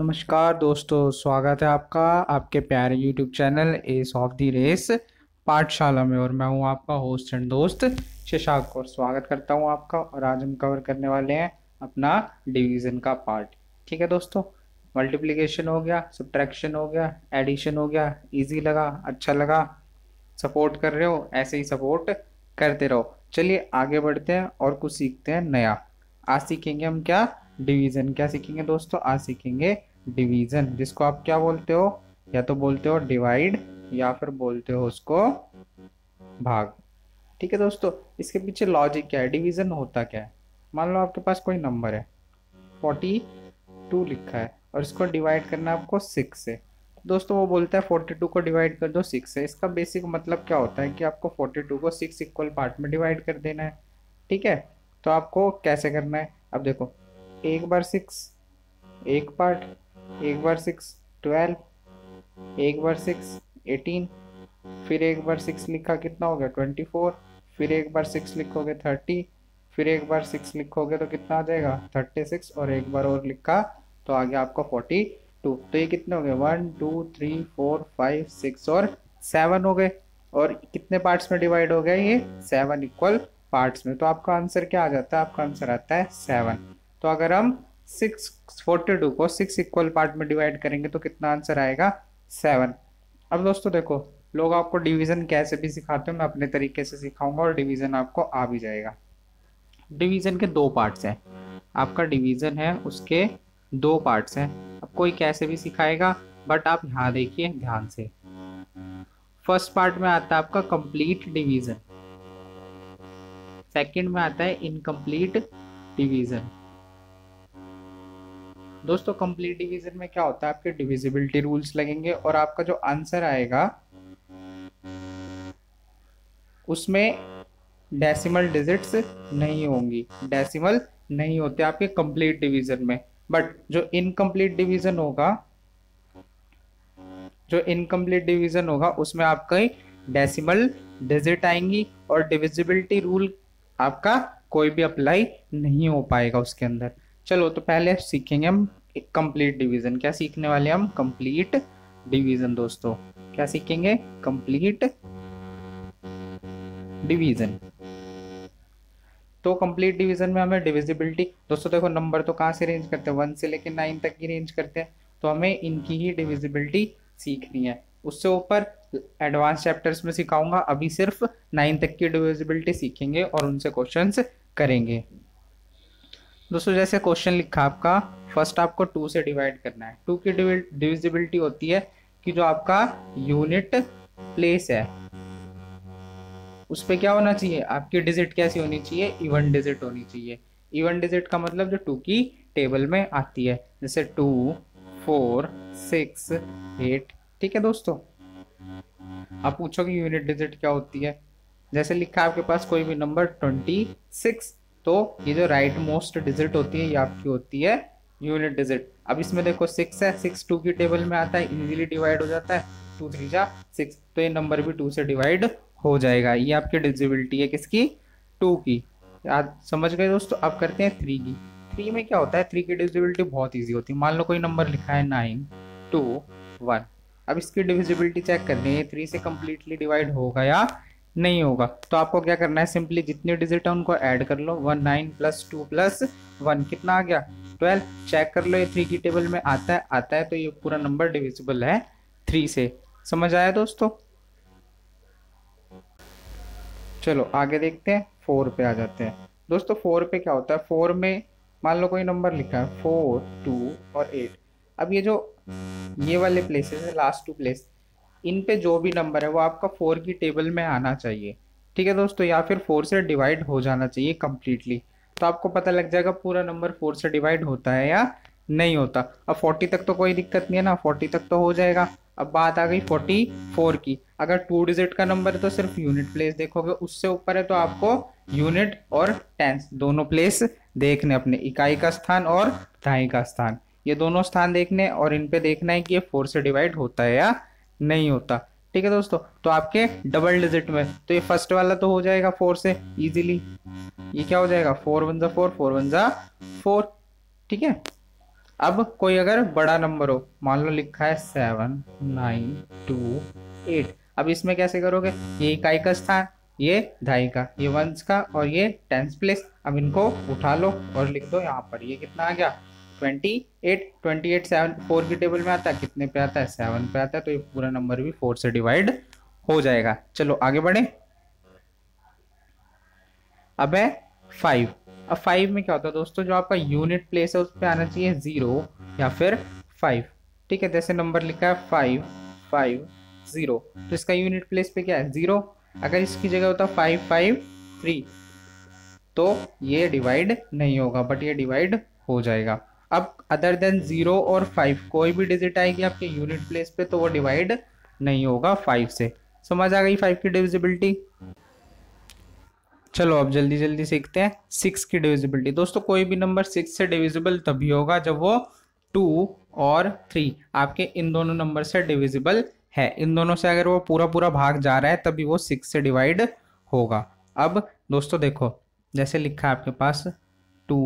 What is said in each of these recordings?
नमस्कार दोस्तों स्वागत है आपका आपके प्यारे YouTube channel ace of the race Pathshala में और मैं हूं आपका होस्ट एंड दोस्त शशाक और स्वागत करता हूं आपका और आज हम कवर करने वाले हैं अपना डिवीज़न का पार्ट ठीक है दोस्तों मल्टीप्लिकेशन हो गया सब्ट्रैक्शन हो गया एडिशन हो गया ईजी लगा अच्छा लगा सपोर्ट कर रहे हो ऐसे ही सपोर्ट करते रहो चलिए आगे बढ़ते हैं और कुछ सीखते हैं नया आज सीखेंगे हम क्या डिवीजन क्या सीखेंगे दोस्तों आज सीखेंगे डिवीजन जिसको आप क्या बोलते हो या तो बोलते हो डिवाइड या फिर बोलते हो उसको भाग ठीक है दोस्तों इसके पीछे लॉजिक क्या है डिवीजन होता क्या है मान लो आपके पास कोई नंबर है फोर्टी टू लिखा है और इसको डिवाइड करना है आपको सिक्स से दोस्तों वो बोलता है फोर्टी टू को डिवाइड कर दो सिक्स से इसका बेसिक मतलब क्या होता है कि आपको फोर्टी टू को सिक्स इक्वल पार्ट में डिवाइड कर देना है ठीक है तो आपको कैसे करना है अब देखो एक बार सिक्स एक पार्ट एक बार सिक्स ट्वेल्व एक बार सिक्स एटीन फिर एक बार सिक्स लिखा कितना हो गया ट्वेंटी फोर फिर एक बार सिक्स लिखोगे थर्टी फिर एक बार सिक्स लिखोगे तो कितना आ जाएगा थर्टी सिक्स और एक बार और लिखा तो आ गया आपका फोर्टी टू तो ये कितने हो गए one two three four five six और सेवन हो गए और कितने पार्ट्स में डिवाइड हो गया ये सेवन इक्वल पार्ट्स में तो आपका आंसर क्या आ जाता है आपका आंसर आता है सेवन तो अगर हम सिक्स फोर्टी टू को सिक्स इक्वल पार्ट में डिवाइड करेंगे तो कितना आंसर आएगा सेवन अब दोस्तों देखो लोग आपको डिवीज़न कैसे भी सिखाते हैं मैं अपने तरीके से सिखाऊंगा और डिवीज़न आपको आ भी जाएगा डिवीज़न के दो पार्ट्स हैं आपका डिवीज़न है उसके दो पार्ट्स हैं अब कोई कैसे भी सिखाएगा बट आप यहाँ देखिए ध्यान से फर्स्ट पार्ट में आता है आपका कंप्लीट डिवीज़न सेकंड में आता है इनकम्प्लीट डिवीज़न दोस्तों कंप्लीट डिवीजन में क्या होता है आपके डिविजिबिलिटी रूल्स लगेंगे और आपका जो आंसर आएगा उसमें डेसिमल डिजिट्स नहीं होंगी डेसिमल नहीं होते आपके कंप्लीट डिवीजन में बट जो इनकम्प्लीट डिवीजन होगा जो इनकम्प्लीट डिवीजन होगा उसमें आपका डेसिमल डिजिट आएंगी और डिविजिबिलिटी रूल आपका कोई भी अप्लाई नहीं हो पाएगा उसके अंदर चलो तो पहले सीखेंगे हम एक कंप्लीट डिवीजन क्या सीखने वाले हम कंप्लीट डिवीजन दोस्तों क्या सीखेंगे कंप्लीट डिवीजन तो कंप्लीट डिवीजन में हमें डिविजिबिलिटी दोस्तों देखो नंबर तो कहाँ से रेंज करते हैं वन से लेकर नाइन तक की रेंज करते हैं तो हमें इनकी ही डिविजिबिलिटी सीखनी है उससे ऊपर एडवांस चैप्टर्स में सिखाऊंगा अभी सिर्फ नाइन तक की डिविजिबिलिटी सीखेंगे और उनसे क्वेश्चंस करेंगे दोस्तों जैसे क्वेश्चन लिखा आपका फर्स्ट आपको टू से डिवाइड करना है टू की डिविजिबिलिटी होती है कि जो आपका यूनिट प्लेस है उस पर क्या होना चाहिए आपकी डिजिट कैसी होनी चाहिए इवन डिजिट होनी चाहिए इवन डिजिट का मतलब जो टू की टेबल में आती है जैसे टू फोर सिक्स एट ठीक है दोस्तों आप पूछो कि यूनिट डिजिट क्या होती है जैसे लिखा है आपके पास कोई भी नंबर ट्वेंटी सिक्स तो ये जो राइट मोस्ट डिजिट होती है ये आपकी होती है यूनिट डिजिट अब इसमें देखो सिक्स है सिक्स टू की टेबल में आता है इजिली डिवाइड हो जाता है टू थ्री जा सिक्स तो ये नंबर भी टू से डिवाइड हो जाएगा ये आपकी डिजिबिलिटी है किसकी टू की याद समझ गए दोस्तों अब करते हैं थ्री की थ्री में क्या होता है थ्री की डिजिबिलिटी बहुत ईजी होती है मान लो कोई नंबर लिखा है नाइन टू वन अब इसकी डिविजिबिलिटी चेक करनी है थ्री से कम्प्लीटली डिवाइड होगा या नहीं होगा तो आपको क्या करना है सिंपली जितने डिजिट है उनको ऐड कर लो one nine plus two plus one कितना आ गया ट्वेल्व चेक कर लो ये थ्री की टेबल में आता है आता है तो ये पूरा नंबर डिविजिबल है थ्री से समझ आया दोस्तों चलो आगे देखते हैं फोर पे आ जाते हैं दोस्तों फोर पे क्या होता है फोर में मान लो कोई नंबर लिखा है फोर टू और एट अब ये जो ये वाले प्लेसेस है लास्ट टू प्लेस इन पे जो भी नंबर है वो आपका फोर की टेबल में आना चाहिए ठीक है दोस्तों या फिर फोर से डिवाइड हो जाना चाहिए कम्प्लीटली तो आपको पता लग जाएगा पूरा नंबर फोर से डिवाइड होता है या नहीं होता अब फोर्टी तक तो कोई दिक्कत नहीं है ना फोर्टी तक तो हो जाएगा अब बात आ गई फोर्टी फोर की अगर टू डिजिट का नंबर है तो सिर्फ यूनिट प्लेस देखोगे उससे ऊपर है तो आपको यूनिट और टेंस दोनों प्लेस देखने अपने इकाई का स्थान और दहाई का स्थान ये दोनों स्थान देखने और इन पे देखना है कि ये फोर से डिवाइड होता है या नहीं होता ठीक है दोस्तों तो आपके डबल डिजिट में तो ये फर्स्ट वाला तो हो जाएगा फोर से इजीली ये क्या हो जाएगा फोर वन ज़ा फोर फोर वन ज़ा फोर ठीक है अब कोई अगर बड़ा नंबर हो मान लो लिखा है सेवन नाइन टू एट अब इसमें कैसे करोगे ये इकाई का स्थान ये ढाई का ये वंश का और ये टेंस प्लेस अब इनको उठा लो और लिख दो यहाँ पर ये कितना आ गया twenty eight twenty eight seven four की टेबल में आता है कितने पे आता है सेवन पे आता है तो ये पूरा नंबर भी फोर से डिवाइड हो जाएगा चलो आगे बढ़े अब है फाइव अब फाइव में क्या होता है दोस्तों जो आपका यूनिट प्लेस है उस पर आना चाहिए ज़ीरो या फिर फाइव ठीक है जैसे नंबर लिखा है फाइव फाइव ज़ीरो तो इसका यूनिट प्लेस पे क्या है ज़ीरो अगर इसकी जगह होता फाइव फाइव थ्री तो ये डिवाइड नहीं होगा बट ये डिवाइड हो जाएगा अब अदर देन ज़ीरो और फाइव कोई भी डिजिट आएगी आपके यूनिट प्लेस पे तो वो डिवाइड नहीं होगा फाइव से समझ आ गई फाइव की डिविजिबिलिटी चलो अब जल्दी जल्दी सीखते हैं सिक्स की डिविजिबिलिटी दोस्तों कोई भी नंबर सिक्स से डिविजिबल तभी होगा जब वो टू और थ्री आपके इन दोनों नंबर से डिविजिबल है इन दोनों से अगर वो पूरा पूरा भाग जा रहा है तभी वो सिक्स से डिवाइड होगा अब दोस्तों देखो जैसे लिखा है आपके पास टू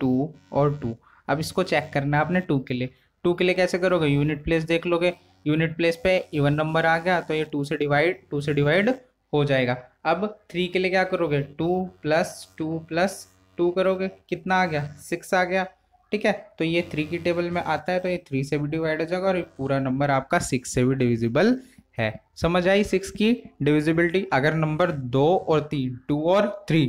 टू और टू अब इसको चेक करना है आपने टू के लिए टू के लिए कैसे करोगे यूनिट प्लेस देख लोगे यूनिट प्लेस पे इवन नंबर आ गया तो ये टू से डिवाइड टू से डिवाइड हो जाएगा अब थ्री के लिए क्या करोगे two plus two plus two करोगे कितना आ गया सिक्स आ गया ठीक है तो ये थ्री की टेबल में आता है तो ये थ्री से भी डिवाइड हो जाएगा और ये पूरा नंबर आपका सिक्स से भी डिविजिबल है समझ आई सिक्स की डिविजिबिलिटी अगर नंबर दो और तीन टू और थ्री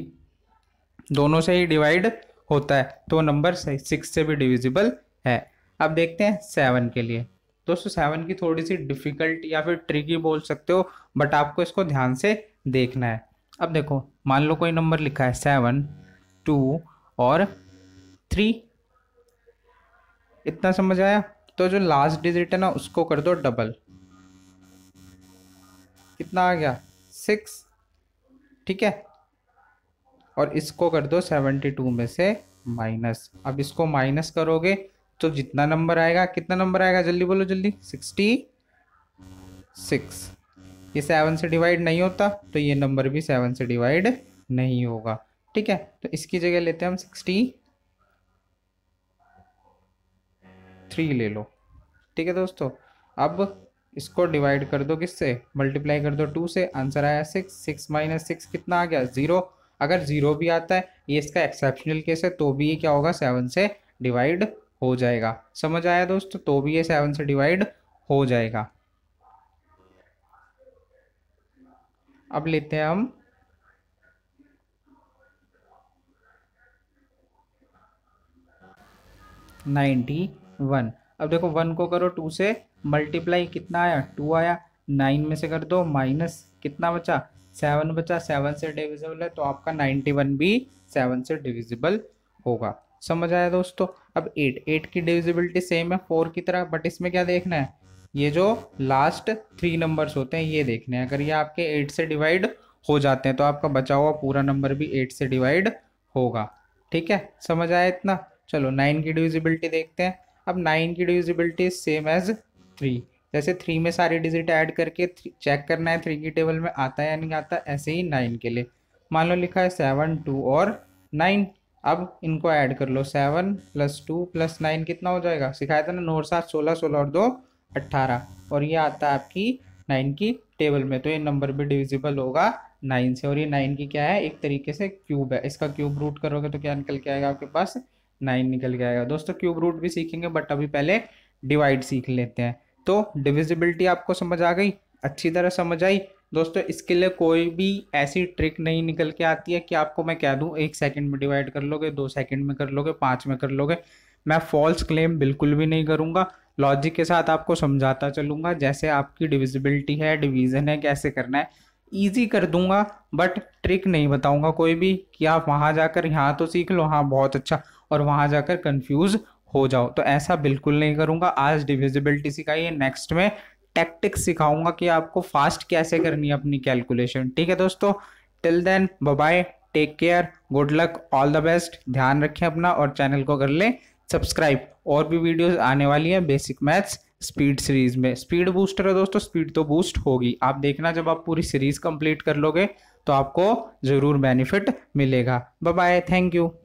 दोनों से ही डिवाइड होता है तो नंबर सिक्स से भी डिविजिबल है अब देखते हैं सेवन के लिए दोस्तों सेवन की थोड़ी सी डिफ़िकल्ट या फिर ट्रिकी बोल सकते हो बट आपको इसको ध्यान से देखना है अब देखो मान लो कोई नंबर लिखा है सेवन टू और थ्री इतना समझ आया तो जो लास्ट डिजिट है ना उसको कर दो डबल कितना आ गया सिक्स ठीक है और इसको कर दो 72 टू में से माइनस अब इसको माइनस करोगे तो जितना नंबर आएगा कितना नंबर आएगा जल्दी बोलो जल्दी सिक्सटी सिक्स ये सेवन से डिवाइड नहीं होता तो ये नंबर भी सेवन से डिवाइड नहीं होगा ठीक है तो इसकी जगह लेते हैं हम सिक्सटी थ्री ले लो ठीक है दोस्तों अब इसको डिवाइड कर दो किससे मल्टीप्लाई कर दो टू से आंसर आया सिक्स सिक्स माइनस सिक्स कितना आ गया ज़ीरो अगर ज़ीरो भी आता है ये इसका एक्सेप्शनल केस है तो भी ये क्या होगा सेवन से डिवाइड हो जाएगा समझ आया दोस्तों तो भी ये सेवन से डिवाइड हो जाएगा अब लेते हैं हम नाइन्टी वन अब देखो वन को करो टू से मल्टीप्लाई कितना आया टू आया नाइन में से कर दो माइनस कितना बचा सेवन बचा सेवन से डिविजिबल है तो आपका नाइन्टी वन भी सेवन से डिविजिबल होगा समझ आया दोस्तों अब एट एट की डिविजिबिलिटी सेम है फोर की तरह बट इसमें क्या देखना है ये जो लास्ट थ्री नंबर्स होते हैं ये देखने हैं अगर ये आपके एट से डिवाइड हो जाते हैं तो आपका बचा हुआ पूरा नंबर भी एट से डिवाइड होगा ठीक है समझ आया इतना चलो नाइन की डिविजिबिलिटी देखते हैं अब नाइन की डिविजिबिलिटी सेम एज थ्री जैसे थ्री में सारे डिजिट ऐड करके चेक करना है थ्री की टेबल में आता है या नहीं आता ऐसे ही नाइन के लिए मान लो लिखा है सेवन टू और नाइन अब इनको ऐड कर लो seven plus two plus nine कितना हो जाएगा सिखाया था ना नौ सात सोलह सोलह और दो अट्ठारह और ये आता है आपकी नाइन की टेबल में तो ये नंबर भी डिविजिबल होगा नाइन से और ये नाइन की क्या है एक तरीके से क्यूब है इसका क्यूब रूट करोगे तो क्या निकल के आएगा आपके पास नाइन निकल के आएगा दोस्तों क्यूब रूट भी सीखेंगे बट अभी पहले डिवाइड सीख लेते हैं तो डिविजिबिलिटी आपको समझ आ गई अच्छी तरह समझ आई दोस्तों इसके लिए कोई भी ऐसी ट्रिक नहीं निकल के आती है कि आपको मैं कह दूं एक सेकंड में डिवाइड कर लोगे दो सेकंड में कर लोगे पाँच में कर लोगे मैं फॉल्स क्लेम बिल्कुल भी नहीं करूँगा लॉजिक के साथ आपको समझाता चलूंगा जैसे आपकी डिविजिबिलिटी है डिवीज़न है कैसे करना है ईजी कर दूंगा बट ट्रिक नहीं बताऊँगा कोई भी कि आप वहाँ जाकर यहाँ तो सीख लो हाँ बहुत अच्छा और वहाँ जाकर कन्फ्यूज़ हो जाओ तो ऐसा बिल्कुल नहीं करूंगा आज डिविजिबिलिटी सिखाइए नेक्स्ट में टैक्टिक्स सिखाऊंगा कि आपको फास्ट कैसे करनी है अपनी कैलकुलेशन ठीक है दोस्तों till then bye take care good luck all the best ध्यान रखें अपना और चैनल को कर लें सब्सक्राइब और भी वीडियोस आने वाली हैं बेसिक मैथ्स स्पीड सीरीज में स्पीड बूस्टर है दोस्तों स्पीड तो बूस्ट होगी आप देखना जब आप पूरी सीरीज कंप्लीट कर लोगे तो आपको ज़रूर बेनिफिट मिलेगा बाय बाय थैंक यू